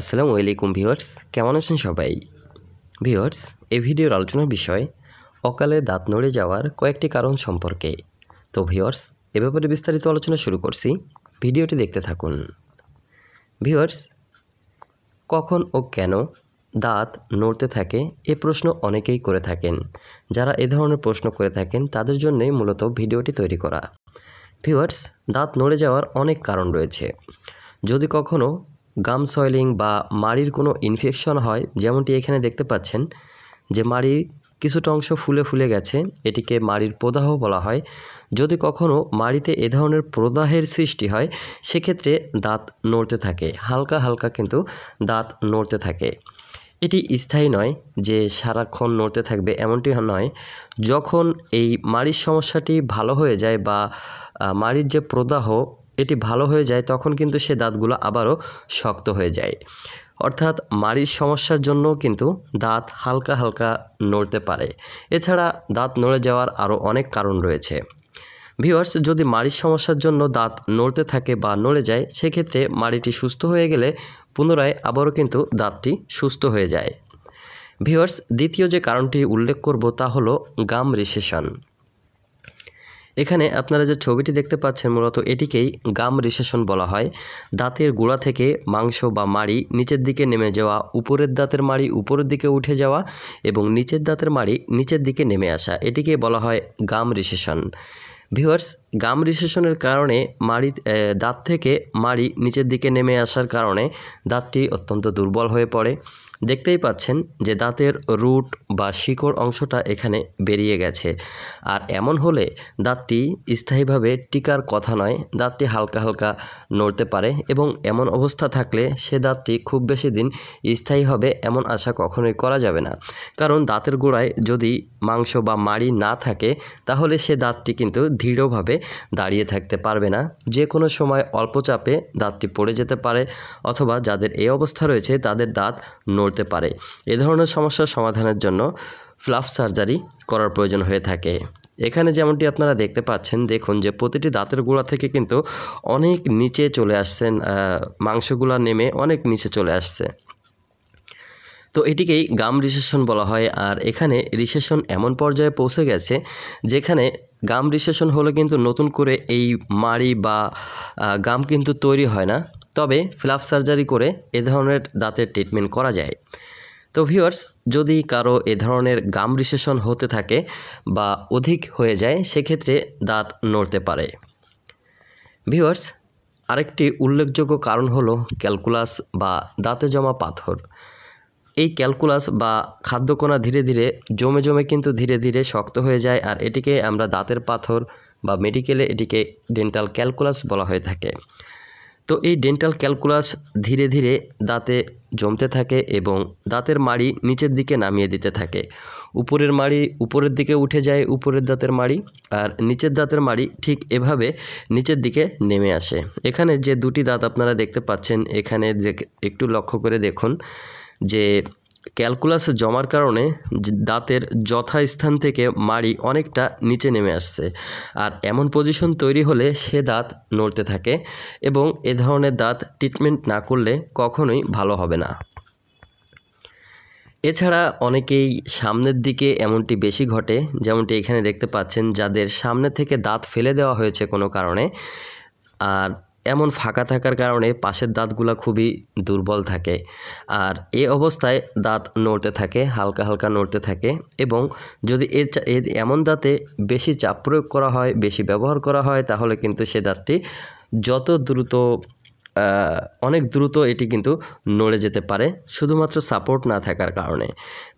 আসসালামু আলাইকুম ভিউয়ার্স কেমন আছেন সবাই ভিউয়ার্স এই ভিডিওর আলোচনার বিষয় অকালে দাঁত নড়ে যাওয়ার কয়েকটি কারণ সম্পর্কে তো ভিউয়ার্স এ ব্যাপারে বিস্তারিত আলোচনা শুরু করছি ভিডিওটি দেখতে থাকুন ভিউয়ার্স কখন ও কেন দাঁত নড়তে থাকে এ প্রশ্ন অনেকেই করে থাকেন যারা এ ধরনের প্রশ্ন করে থাকেন তাদের জন্যই মূলত ভিডিওটি তৈরি করা ভিউয়ার্স দাঁত নড়ে যাওয়ার অনেক কারণ রয়েছে যদি কখনও গাম সয়েলিং বা মাড়ির কোনো ইনফেকশন হয় যেমনটি এখানে দেখতে পাচ্ছেন যে মাড়ির কিছুটা অংশ ফুলে ফুলে গেছে এটিকে মাড়ির প্রদাহ বলা হয় যদি কখনও মাড়িতে এ ধরনের প্রদাহের সৃষ্টি হয় সেক্ষেত্রে দাঁত নড়তে থাকে হালকা হালকা কিন্তু দাঁত নড়তে থাকে এটি স্থায়ী নয় যে সারাক্ষণ নড়তে থাকবে এমনটি নয় যখন এই মাড়ির সমস্যাটি ভালো হয়ে যায় বা মাড়ির যে প্রদাহ এটি ভালো হয়ে যায় তখন কিন্তু সে দাঁতগুলো আবারও শক্ত হয়ে যায় অর্থাৎ মাড়ির সমস্যার জন্য কিন্তু দাঁত হালকা হালকা নড়তে পারে এছাড়া দাঁত নড়ে যাওয়ার আরও অনেক কারণ রয়েছে ভিওয়ার্স যদি মাড়ির সমস্যার জন্য দাঁত নড়তে থাকে বা নড়ে যায় সেক্ষেত্রে মাড়িটি সুস্থ হয়ে গেলে পুনরায় আবারও কিন্তু দাঁতটি সুস্থ হয়ে যায় ভিওয়ার্স দ্বিতীয় যে কারণটি উল্লেখ করব তা হলো গাম রিসেশন এখানে আপনারা যে ছবিটি দেখতে পাচ্ছেন মূলত এটিকেই গাম রিসেশন বলা হয় দাঁতের গোড়া থেকে মাংস বা মাড়ি নিচের দিকে নেমে যাওয়া উপরের দাঁতের মাড়ি উপরের দিকে উঠে যাওয়া এবং নিচের দাঁতের মাড়ি নিচের দিকে নেমে আসা এটিকে বলা হয় গাম রিসেশন ভিউয়ার্স গাম রিসেশনের কারণে মাড়ি দাঁত থেকে মাড়ি নিচের দিকে নেমে আসার কারণে দাঁতটি অত্যন্ত দুর্বল হয়ে পড়ে দেখতেই পাচ্ছেন যে দাঁতের রুট বা শিকড় অংশটা এখানে বেরিয়ে গেছে আর এমন হলে দাঁতটি স্থায়ীভাবে টিকার কথা নয় দাঁতটি হালকা হালকা নড়তে পারে এবং এমন অবস্থা থাকলে সে দাঁতটি খুব বেশি দিন স্থায়ী হবে এমন আশা কখনোই করা যাবে না কারণ দাঁতের গোড়ায় যদি মাংস বা মাড়ি না থাকে তাহলে সে দাঁতটি কিন্তু দৃঢ়ভাবে দাঁড়িয়ে থাকতে পারবে না যে কোনো সময় অল্প চাপে দাঁতটি পড়ে যেতে পারে অথবা যাদের এই অবস্থা রয়েছে তাদের দাঁত নড়তে পারে এ ধরনের সমস্যার সমাধানের জন্য ফ্লাফ সার্জারি করার প্রয়োজন হয়ে থাকে এখানে যেমনটি আপনারা দেখতে পাচ্ছেন দেখুন যে প্রতিটি দাঁতের গোড়া থেকে কিন্তু অনেক নিচে চলে আসছেন মাংসগুলা নেমে অনেক নিচে চলে আসছে তো এটিকেই গাম রিসেশন বলা হয় আর এখানে রিসেশন এমন পর্যায়ে পৌঁছে গেছে যেখানে গাম রিসেশন হলে কিন্তু নতুন করে এই মাড়ি বা গাম কিন্তু তৈরি হয় না তবে ফ্লাপ সার্জারি করে এ ধরনের দাঁতের ট্রিটমেন্ট করা যায় তো ভিউয়ার্স যদি কারো এ ধরনের গাম রিসেশন হতে থাকে বা অধিক হয়ে যায় সেক্ষেত্রে দাঁত নড়তে পারে ভিউয়ার্স আরেকটি উল্লেখযোগ্য কারণ হলো ক্যালকুলাস বা দাঁতে জমা পাথর এই ক্যালকুলাস বা খাদ্যকোনা ধীরে ধীরে জমে জমে কিন্তু ধীরে ধীরে শক্ত হয়ে যায় আর এটিকে আমরা দাঁতের পাথর বা মেডিকেলে এটিকে ডেন্টাল ক্যালকুলাস বলা হয়ে থাকে তো এই ডেন্টাল ক্যালকুলাস ধীরে ধীরে দাঁতে জমতে থাকে এবং দাঁতের মাড়ি নিচের দিকে নামিয়ে দিতে থাকে উপরের মাড়ি উপরের দিকে উঠে যায় উপরের দাঁতের মাড়ি আর নিচের দাঁতের মাড়ি ঠিক এভাবে নিচের দিকে নেমে আসে এখানে যে দুটি দাঁত আপনারা দেখতে পাচ্ছেন এখানে একটু লক্ষ্য করে দেখুন যে ক্যালকুলাস জমার কারণে দাঁতের যথাস্থান থেকে মাড়ি অনেকটা নিচে নেমে আসছে আর এমন পজিশন তৈরি হলে সে দাঁত নড়তে থাকে এবং এ ধরনের দাঁত ট্রিটমেন্ট না করলে কখনোই ভালো হবে না এছাড়া অনেকেই সামনের দিকে এমনটি বেশি ঘটে যেমনটি এখানে দেখতে পাচ্ছেন যাদের সামনে থেকে দাঁত ফেলে দেওয়া হয়েছে কোনো কারণে আর এমন ফাঁকা থাকার কারণে পাশের দাঁতগুলো খুবই দুর্বল থাকে আর এ অবস্থায় দাঁত নড়তে থাকে হালকা হালকা নড়তে থাকে এবং যদি এর এমন দাঁতে বেশি চাপ প্রয়োগ করা হয় বেশি ব্যবহার করা হয় তাহলে কিন্তু সে দাঁতটি যত দ্রুত অনেক দ্রুত এটি কিন্তু নড়ে যেতে পারে শুধুমাত্র সাপোর্ট না থাকার কারণে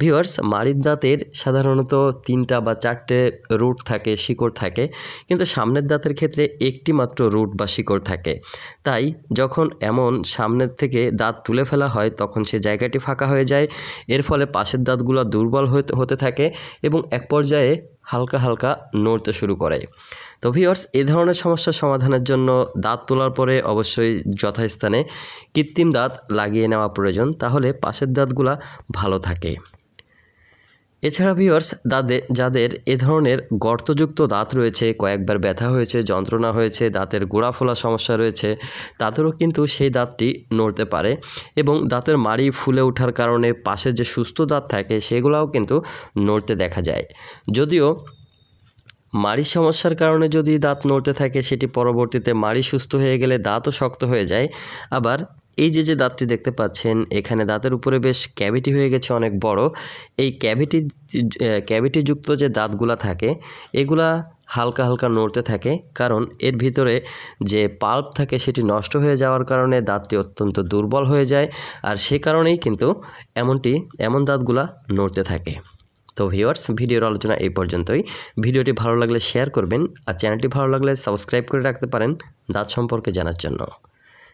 ভিওয়ার্স মারির দাঁতের সাধারণত তিনটা বা চারটে রুট থাকে শিকড় থাকে কিন্তু সামনের দাঁতের ক্ষেত্রে একটি মাত্র রুট বা শিকড় থাকে তাই যখন এমন সামনের থেকে দাঁত তুলে ফেলা হয় তখন সে জায়গাটি ফাঁকা হয়ে যায় এর ফলে পাশের দাঁতগুলো দুর্বল হতে থাকে এবং এক পর্যায়ে হালকা হালকা নড়তে শুরু করে তো ভিওর্স এ ধরনের সমস্যা সমাধানের জন্য দাঁত তোলার পরে অবশ্যই যথাস্থানে কৃত্রিম দাঁত লাগিয়ে নেওয়া প্রয়োজন তাহলে পাশের দাঁতগুলা ভালো থাকে এছাড়া ভিওর্স দাঁতে যাদের এ ধরনের গর্তযুক্ত দাঁত রয়েছে কয়েকবার ব্যথা হয়েছে যন্ত্রণা হয়েছে দাঁতের গোড়া ফোলা সমস্যা রয়েছে তাদেরও কিন্তু সেই দাঁতটি নড়তে পারে এবং দাঁতের মাড়ি ফুলে ওঠার কারণে পাশে যে সুস্থ দাঁত থাকে সেগুলাও কিন্তু নড়তে দেখা যায় যদিও মাড়ির সমস্যার কারণে যদি দাঁত নড়তে থাকে সেটি পরবর্তীতে মাড়ি সুস্থ হয়ে গেলে দাঁতও শক্ত হয়ে যায় আবার এই যে যে দাঁতটি দেখতে পাচ্ছেন এখানে দাঁতের উপরে বেশ ক্যাভিটি হয়ে গেছে অনেক বড় এই ক্যাভিটি ক্যাভিটিযুক্ত যে দাঁতগুলা থাকে এগুলা হালকা হালকা নড়তে থাকে কারণ এর ভিতরে যে পাল্প থাকে সেটি নষ্ট হয়ে যাওয়ার কারণে দাঁতটি অত্যন্ত দুর্বল হয়ে যায় আর সে কারণেই কিন্তু এমনটি এমন দাঁতগুলা নড়তে থাকে তো ভিওয়ার্স ভিডিওর আলোচনা এই পর্যন্তই ভিডিওটি ভালো লাগলে শেয়ার করবেন আর চ্যানেলটি ভালো লাগলে সাবস্ক্রাইব করে রাখতে পারেন দাঁত সম্পর্কে জানার জন্য